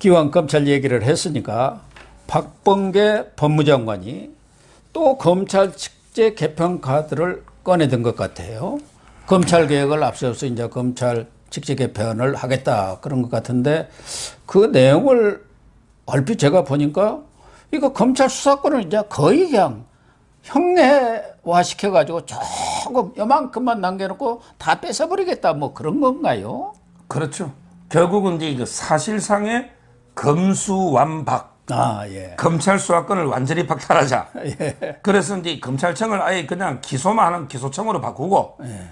기왕 검찰 얘기를 했으니까 박범계 법무장관이 또 검찰 직제 개편 카드를 꺼내든 것 같아요. 검찰 개혁을 앞서서 이제 검찰 직제 개편을 하겠다 그런 것 같은데 그 내용을 얼핏 제가 보니까 이거 검찰 수사권을 이제 거의 그냥 형내화 시켜가지고 조금 요만큼만 남겨놓고 다 뺏어버리겠다 뭐 그런 건가요? 그렇죠. 결국은 이제 그 사실상의 검수완박. 아, 예. 검찰 수사권을 완전히 박탈하자. 예. 그래서 이제 검찰청을 아예 그냥 기소만 하는 기소청으로 바꾸고 예.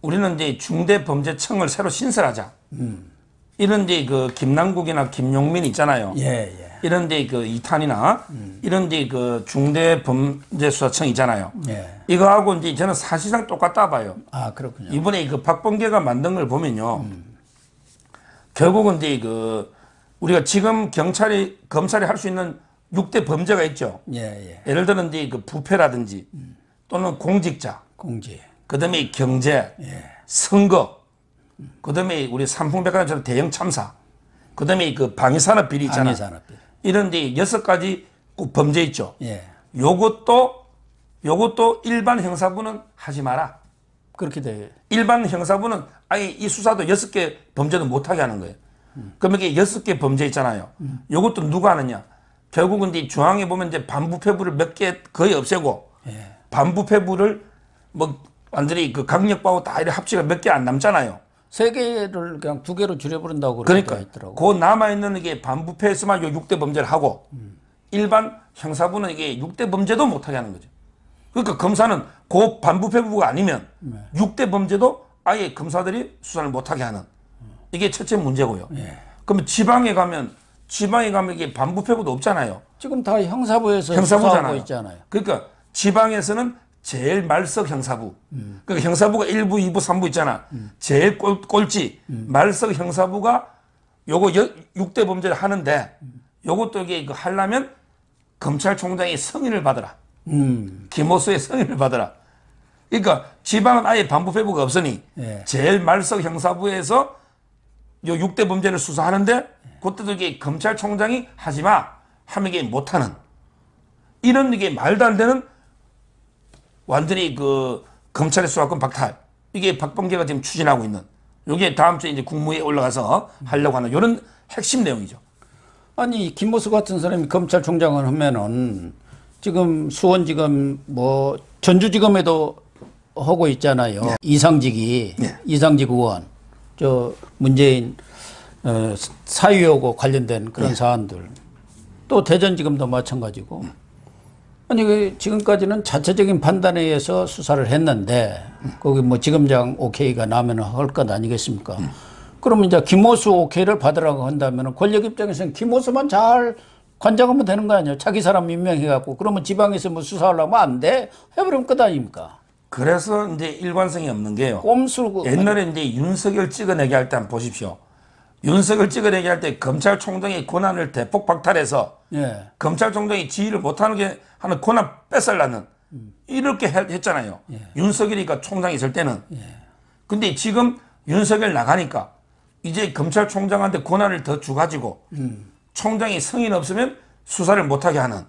우리는 이제 중대범죄청을 새로 신설하자. 음. 이런 이제 그 김남국이나 김용민 있잖아요. 예, 예. 이런 데 그 이탄이나 음. 이런 데 그 중대범죄수사청 있잖아요. 예. 이거하고 이제 저는 사실상 똑같다 봐요. 아, 그렇군요. 이번에 그 박범계가 만든 걸 보면요. 음. 결국은 이제 그 우리가 지금 경찰이 검찰이 할 수 있는 6대 범죄가 있죠. 예, 예. 를들면 이제 그 부패라든지 또는 공직자, 공직, 그다음에 경제, 예. 선거, 그다음에 우리 삼풍백과처럼 대형 참사, 그다음에 그 방위산업 비리 있잖아. 방위산업 비 이런 데 여섯 가지 꼭 범죄 있죠. 예. 요것도 요것도 일반 형사부는 하지 마라. 그렇게 돼. 일반 형사부는 아예 이 수사도 여섯 개 범죄도 못하게 하는 거예요. 음. 그러 이게 여섯 개 범죄 있잖아요. 음. 이것도 누가 하느냐? 결국은 이 중앙에 보면 이제 반부패부를 몇 개 거의 없애고 예. 반부패부를 뭐 완전히 그 강력바고 다 이렇게 합치가 몇 개 안 남잖아요. 세 개를 그냥 두 개로 줄여버린다고 그러니까 있더라고. 그 남아 있는 게 반부패에서만 요 6대 범죄를 하고 음. 일반 형사부는 이게 6대 범죄도 못하게 하는 거죠. 그러니까 검사는 고 반부패부가 아니면 6대 범죄도 아예 검사들이 수사를 못하게 하는 이게 첫째 문제고요. 예. 그럼 지방에 가면 지방에 가면 이게 반부패부도 없잖아요. 지금 다 형사부에서 형사부잖아요. 있잖아요. 그러니까 지방에서는 제일 말석 형사부. 음. 그러니까 형사부가 1부, 2부, 3부 있잖아. 음. 제일 꼴, 꼴찌. 음. 말석 형사부가 요거 여, 6대 범죄를 하는데 음. 요것도 이게 그 하려면 검찰총장이 성인을 받으라. 음. 김모수의 성인을 받아라. 그러니까 지방은 아예 반부패부가 없으니 예. 제일 말석 형사부에서 요 6대 범죄를 수사하는데 그때도 이게 검찰총장이 하지마 하면 이게 못하는 이런 이게 말도 안 되는 완전히 그 검찰의 수사권 박탈 이게 박범계가 지금 추진하고 있는 요게 다음 주에 이제 국무에 올라가서 하려고 하는 이런 핵심 내용이죠. 아니 김모수 같은 사람이 검찰총장을 하면은 지금 수원 지금 뭐 전주지검에도 하고 있잖아요. 네. 이상직이 네. 이상직 의원 저 문재인 어, 사유하고 관련된 그런 네. 사안들 또대전지금도 마찬가지고 음. 아니 그 지금까지는 자체적인 판단에 의해서 수사를 했는데 음. 거기 뭐 지검장 오케이가 나면 할 것 아니겠습니까? 음. 그러면 이제 김호수 오케이를 받으라고 한다면 권력 입장에서는 김호수만 잘 관장하면 되는 거 아니에요. 자기 사람 임명해갖고. 그러면 지방에서 뭐 수사하려면 안 돼? 해버리면 끝 아닙니까? 그래서 이제 일관성이 없는 게요. 꼼수 옛날에 이제 윤석열 찍어내기 할때한 보십시오. 윤석열 찍어내기 할 때 검찰총장의 권한을 대폭 박탈해서 예. 검찰총장이 지휘를 못하는 게 하는 권한 뺏살라는 음. 이렇게 했잖아요. 예. 윤석열이가 총장이 있을 때는. 예. 근데 지금 윤석열 나가니까 이제 검찰총장한테 권한을 더 주가지고 음. 총장이 성인 없으면 수사를 못하게 하는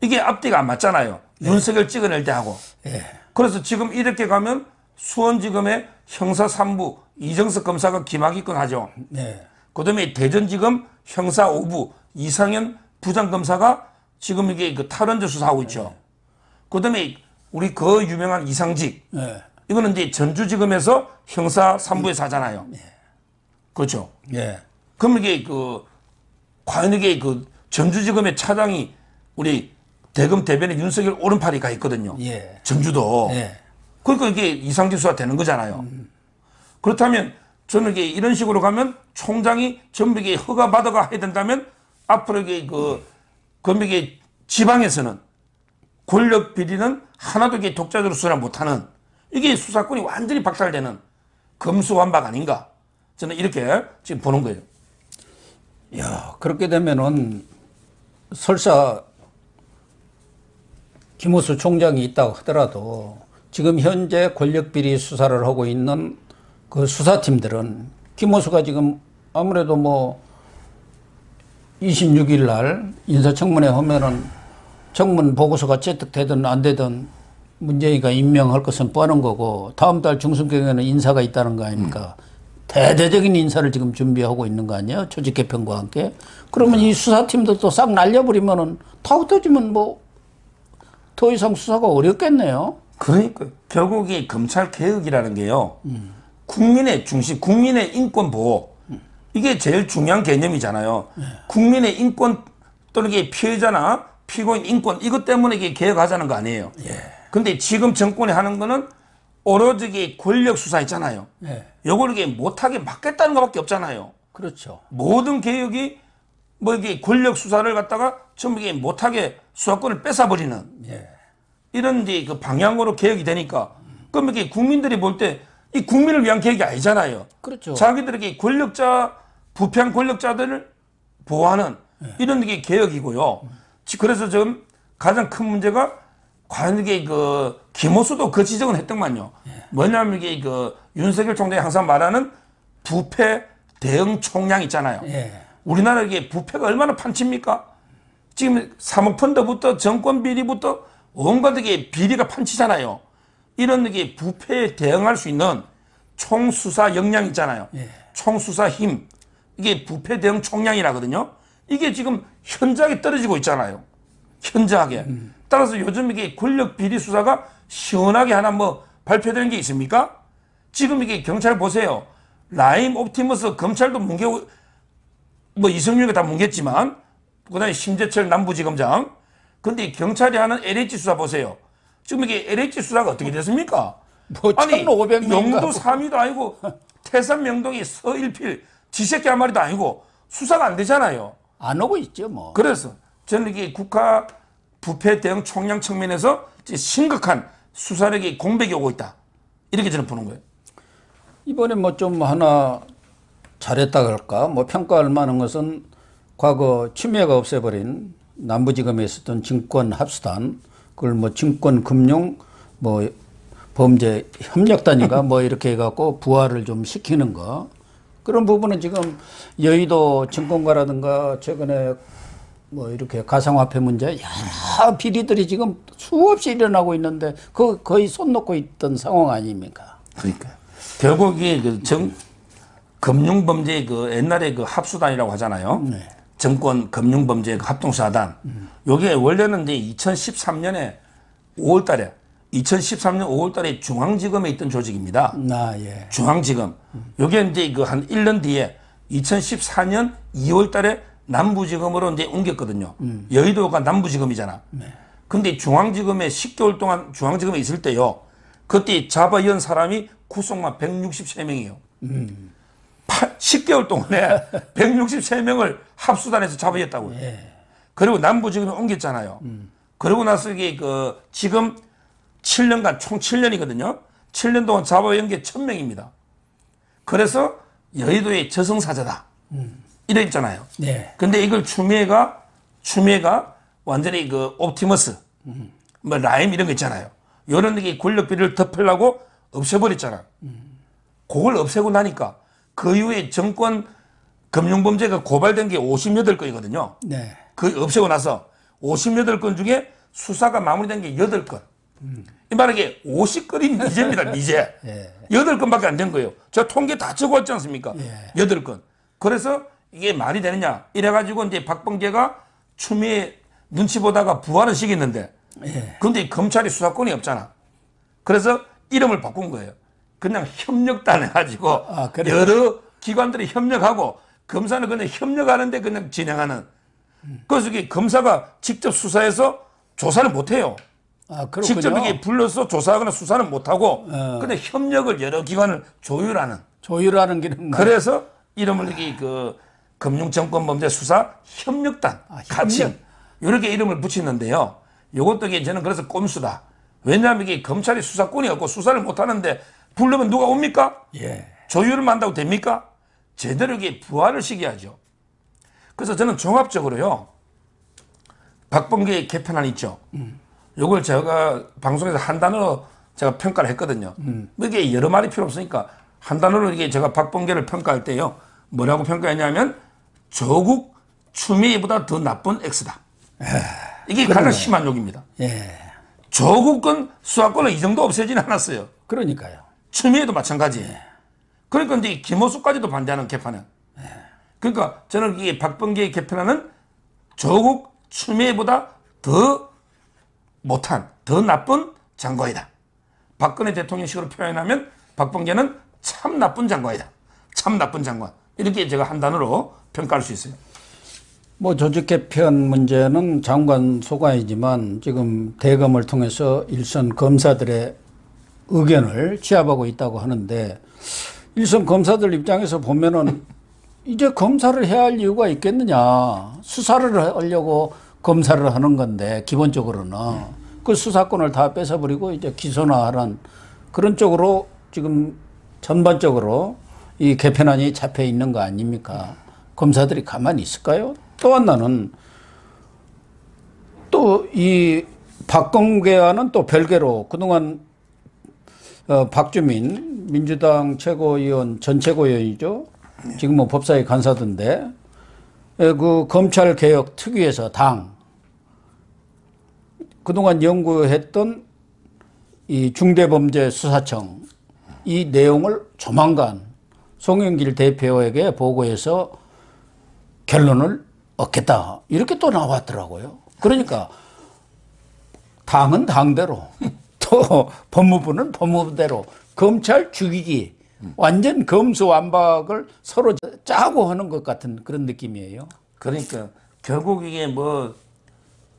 이게 앞뒤가 안 맞잖아요. 네. 윤석열 찍어낼 때 하고. 네. 그래서 지금 이렇게 가면 수원지검의 형사 3부 이정석 검사가 기막이권 하죠. 네. 그다음에 대전지검 형사 5부 이상현 부장검사가 지금 이게 그탈원조 수사하고 있죠. 네. 그다음에 우리 그 유명한 이상직 네. 이거는 이제 전주지검에서 형사 3부에 사잖아요. 네. 그렇죠. 예. 네. 그럼 이게 그 과연 이게 그 전주지검의 차장이 우리 대검 대변인 윤석열 오른팔이 가 있거든요. 예. 전주도. 예. 그러니까 이게 이상지수가 되는 거잖아요. 음. 그렇다면 저는 이게 이런 식으로 가면 총장이 전부 이게 허가 받아가 해야 된다면 앞으로 이게 그 검역의 지방에서는 권력 비리는 하나도 이게 독자적으로 수사 못하는 이게 수사권이 완전히 박탈되는 검수완박 아닌가 저는 이렇게 지금 보는 거예요. 야, 그렇게 되면은 설사 김호수 총장이 있다고 하더라도 지금 현재 권력비리 수사를 하고 있는 그 수사팀들은 김호수가 지금 아무래도 뭐 26일 날 인사청문회 하면은 청문 보고서가 채택되든 안 되든 문재인가 임명할 것은 뻔한 거고 다음 달 중순경에는 인사가 있다는 거 아닙니까? 음. 대대적인 인사를 지금 준비하고 있는 거 아니에요? 조직 개편과 함께. 그러면 네. 이 수사팀도 또 싹 날려버리면은 타고 터지면 뭐 더 이상 수사가 어렵겠네요. 그러니까 결국에 검찰 개혁이라는 게요. 음. 국민의 중심, 국민의 인권 보호. 이게 제일 중요한 개념이잖아요. 네. 국민의 인권 또는 게 피해자나 피고인 인권 이것 때문에 이게 개혁하자는 거 아니에요. 예. 근데 지금 정권이 하는 거는 오로지 권력 수사 있잖아요. 네. 예. 요걸 이게 못하게 막겠다는 것밖에 없잖아요. 그렇죠. 모든 개혁이 뭐 이게 권력 수사를 갖다가 전부 이게 못하게 수사권을 뺏어버리는 예. 이런 이제 그 방향으로 개혁이 되니까 그럼 이게 국민들이 볼 때 이 국민을 위한 개혁이 아니잖아요. 그렇죠. 자기들에게 권력자 부패한 권력자들을 보호하는 예. 이런 게 개혁이고요. 그래서 지금 가장 큰 문제가 과연 이게 그 김호수도 그 지적은 했더만요. 예. 뭐냐면 이게 그 윤석열 총장이 항상 말하는 부패 대응 총량 있잖아요. 예. 우리나라 이게 부패가 얼마나 판칩니까 지금 사모펀드부터 정권 비리부터 온갖 이게 비리가 판치잖아요. 이런 게 부패에 대응할 수 있는 총수사 역량 있잖아요. 예. 총수사 힘. 이게 부패 대응 총량이라거든요. 이게 지금 현저하게 떨어지고 있잖아요. 현저하게. 음. 따라서 요즘 이게 권력 비리 수사가 시원하게 하나 뭐 발표되는 게 있습니까? 지금 이게 경찰 보세요. 라임 옵티머스 검찰도 뭉개고 뭐이성윤이다 뭉갰지만 그다음에 심재철 남부지검장 근데 경찰이 하는 LH 수사 보세요. 지금 이게 LH 수사가 어떻게 됐습니까? 뭐 아니 영도 3위도 뭐. 아니고 태산 명동이 서일필 지새끼 한 마리도 아니고 수사가 안 되잖아요. 안 오고 있죠 뭐. 그래서 저는 이게 국가 부패 대응 총량 측면에서 심각한 수사력이 공백이 오고 있다. 이렇게 저는 보는 거예요. 이번에 뭐 좀 하나 잘했다 그럴까? 뭐 평가할 만한 것은 과거 침해가 없애버린 남부지검에 있었던 증권 합수단, 그걸 뭐 증권 금융 뭐 범죄 협력단인가 뭐 이렇게 해갖고 부활을 좀 시키는 거 그런 부분은 지금 여의도 증권가라든가 최근에 뭐 이렇게 가상화폐 문제 여러 비리들이 지금 수없이 일어나고 있는데 그 거의 손 놓고 있던 상황 아닙니까? 그러니까 결국 이게 그 정, 금융 범죄 그 옛날에 그 합수단이라고 하잖아요. 네. 정권 금융 범죄 그 합동사단. 요게 원래는 이제 2013년에 5월 달에 2013년 5월 달에 중앙지검에 있던 조직입니다. 아, 예. 중앙지검. 요게 이제 그 한 1년 뒤에 2014년 2월 달에 남부지검으로 이제 옮겼거든요. 음. 여의도가 남부지검이잖아. 네. 근데 중앙지검에 10개월 동안 중앙지검에 있을 때요. 그때 잡아연 사람이 구속만 163명이에요. 음. 8, 10개월 동안에 163명을 합수단에서 잡아였다고요. 예. 그리고 남부지검에 옮겼잖아요. 음. 그러고 나서 이게 그 지금 7년간 총 7년이거든요. 7년 동안 잡아연 게 1000명입니다. 그래서 여의도의 저승사자다. 음. 이랬잖아요. 네. 근데 이걸 추미애가 추미애가 완전히 그 옵티머스 음. 뭐 라임 이런 거 있잖아요. 요런 게 권력비를 덮으려고 없애버렸잖아. 음. 그걸 없애고 나니까 그 이후에 정권 금융범죄가 고발된 게 58건이거든요. 네. 그 없애고 나서 58건 중에 수사가 마무리된 게 8건. 음. 이 말하게 50건이 미제입니다, 미제. 예. 8건밖에 안 된 거예요. 저 통계 다 적어왔지 않습니까? 예. 8건. 그래서 이게 말이 되느냐 이래가지고 이제 박범계가 추미애 눈치 보다가 부활을 시켰는데 그런데 예. 검찰이 수사권이 없잖아 그래서 이름을 바꾼 거예요 그냥 협력단 해가지고 아, 아 여러 기관들이 협력하고 검사는 그냥 협력하는데 그냥 진행하는 음. 그래서 이게 검사가 직접 수사해서 조사를 못해요 아, 직접 이렇게 불러서 조사하거나 수사는 못하고 어. 근데 협력을 여러 기관을 조율하는 조율하는 기능 그래서 이름을 이게 그 금융정권범죄수사 협력단 아, 같이 이렇게 이름을 붙이는데요. 이것도 저는 그래서 꼼수다. 왜냐하면 이게 검찰이 수사권이 없고 수사를 못하는데 불르면 누가 옵니까? 예. 조율을 만다고 됩니까? 제대로 이게 부활을 시켜야죠. 그래서 저는 종합적으로요. 박범계의 개편안 있죠. 음. 이걸 제가 방송에서 한 단어로 제가 평가를 했거든요. 음. 뭐 이게 여러 말이 필요 없으니까 한 단어로 이게 제가 박범계를 평가할 때요. 뭐라고 평가했냐면 조국 추미애보다 더 나쁜 X다. 에이, 아, 이게 그러네. 가장 심한 욕입니다. 예. 조국은 수사권을 이 정도 없애진 않았어요. 그러니까요. 추미애도 마찬가지. 예. 그러니까 이제 김호수까지도 반대하는 개판은. 예. 그러니까 저는 이게 박범계의 개편하 조국 추미애보다 더 못한 더 나쁜 장관이다. 박근혜 대통령식으로 표현하면 박범계는 참 나쁜 장관이다. 참 나쁜 장관. 이렇게 제가 한 단어로 평가할 수 있어요. 뭐 조직 개편 문제는 장관 소관이지만 지금 대검을 통해서 일선 검사들의 의견을 취합하고 있다고 하는데 일선 검사들 입장에서 보면은 이제 검사를 해야 할 이유가 있겠느냐 수사를 하려고 검사를 하는 건데 기본적으로는 그 수사권을 다 뺏어버리고 이제 기소나 하는 그런 쪽으로 지금 전반적으로 이 개편안이 잡혀 있는 거 아닙니까? 검사들이 가만히 있을까요? 또 하나는 또 이 박건계와는 또 별개로 그동안 어, 박주민 민주당 최고위원 전 최고위원이죠. 지금 뭐 법사위 간사던데 그 검찰 개혁 특위에서 당 그동안 연구했던 이 중대범죄 수사청 이 내용을 조만간 송영길 대표에게 보고해서 결론을 얻겠다. 이렇게 또 나왔더라고요. 그러니까 당은 당대로 또 법무부는 법무부대로 검찰 죽이기 완전 검수완박을 서로 짜고 하는 것 같은 그런 느낌이에요. 그러니까 결국 이게 뭐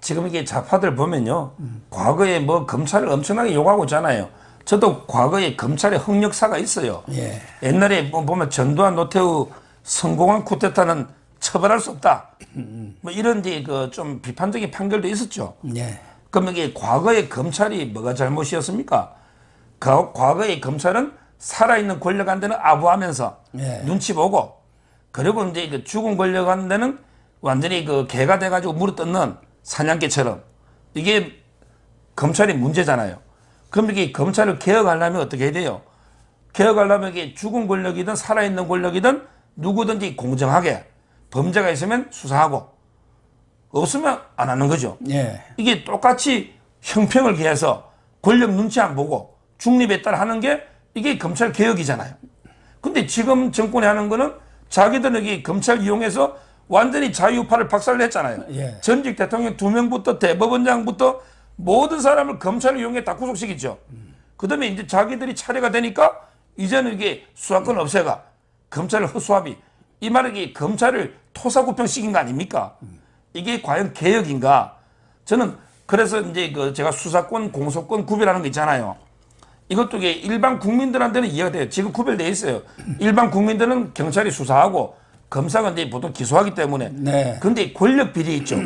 지금 이게 좌파들 보면요. 과거에 뭐 검찰을 엄청나게 욕하고 있잖아요. 저도 과거에 검찰의 흑역사가 있어요. 예. 옛날에 뭐 보면 전두환 노태우 성공한 쿠데타는 처벌할 수 없다. 뭐 이런 데 그 좀 비판적인 판결도 있었죠. 예. 그럼 이게 과거의 검찰이 뭐가 잘못이었습니까? 그 과거의 검찰은 살아있는 권력한테는 아부하면서 예. 눈치 보고 그리고 이제 그 죽은 권력한테는 완전히 그 개가 돼가지고 물어뜯는 사냥개처럼 이게 검찰의 문제잖아요. 그럼 이게 검찰을 개혁하려면 어떻게 해야 돼요? 개혁하려면 이게 죽은 권력이든 살아있는 권력이든 누구든지 공정하게 범죄가 있으면 수사하고 없으면 안 하는 거죠. 예. 이게 똑같이 형평을 기해서 권력 눈치 안 보고 중립에 따라 하는 게 이게 검찰 개혁이잖아요. 근데 지금 정권이 하는 거는 자기들에게 검찰 이용해서 완전히 자유파를 박살냈잖아요. 예. 전직 대통령 두 명부터 대법원장부터 모든 사람을 검찰을 이용해 다 구속시키죠. 그다음에 이제 자기들이 차례가 되니까 이제는 이게 수사권 없애가 검찰을 허수아비 이 말은 이게 검찰을 토사구평시킨거 아닙니까? 이게 과연 개혁인가? 저는 그래서 이제 그 제가 수사권 공소권 구별하는 거 있잖아요. 이것도 이게 일반 국민들한테는 이해가 돼요. 지금 구별돼 있어요. 일반 국민들은 경찰이 수사하고 검사가 이제 보통 기소하기 때문에. 네. 근데 권력 비리 있죠.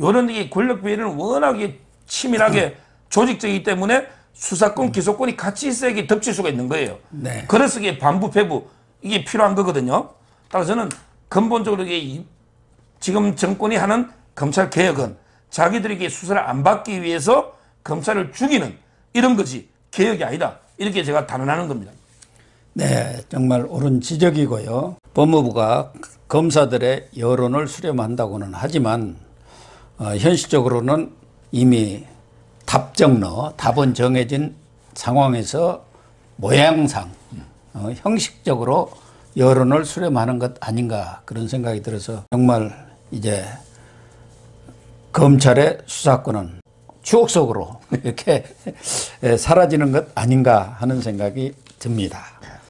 요런 이 권력 비리는 워낙에 치밀하게 조직적이기 때문에 수사권, 음. 기소권이 같이 있어야 게 덮칠 수가 있는 거예요. 네. 그래서 이게 반부패부 이게 필요한 거거든요. 따라서 는 근본적으로 이게 지금 정권이 하는 검찰 개혁은 자기들에게 수사를 안 받기 위해서 검찰을 죽이는 이런 거지 개혁이 아니다. 이렇게 제가 단언하는 겁니다. 네, 정말 옳은 지적이고요. 법무부가 검사들의 여론을 수렴한다고는 하지만 어, 현실적으로는 이미 답정러, 답은 정해진 상황에서 모양상 어, 형식적으로 여론을 수렴하는 것 아닌가 그런 생각이 들어서 정말 이제 검찰의 수사권은 추억 속으로 이렇게 사라지는 것 아닌가 하는 생각이 듭니다.